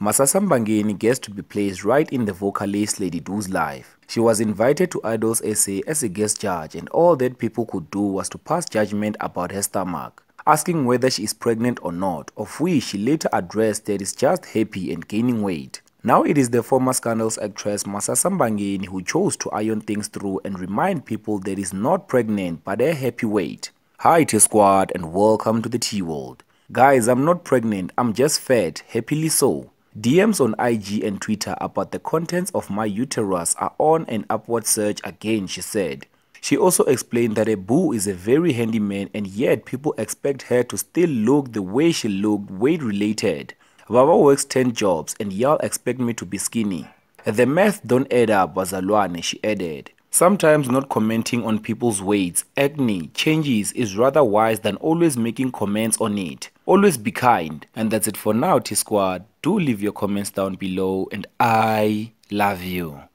Masasambangeni gets to be placed right in the vocalist Lady Do's life. She was invited to Idol's essay as a guest judge and all that people could do was to pass judgment about her stomach, asking whether she is pregnant or not, of which she later addressed that is just happy and gaining weight. Now it is the former Scandals actress Masasambangeni who chose to iron things through and remind people that is not pregnant but a happy weight. Hi T Squad and welcome to the T World. Guys, I'm not pregnant, I'm just fat, happily so. DMs on IG and Twitter about the contents of my uterus are on an upward surge again, she said. She also explained that Abu is a very handy man and yet people expect her to still look the way she looked weight related. Baba works 10 jobs and y'all expect me to be skinny. The math don't add up, Bazalwane, she added. Sometimes not commenting on people's weights, acne, changes is rather wise than always making comments on it. Always be kind. And that's it for now, T-Squad do leave your comments down below and I love you.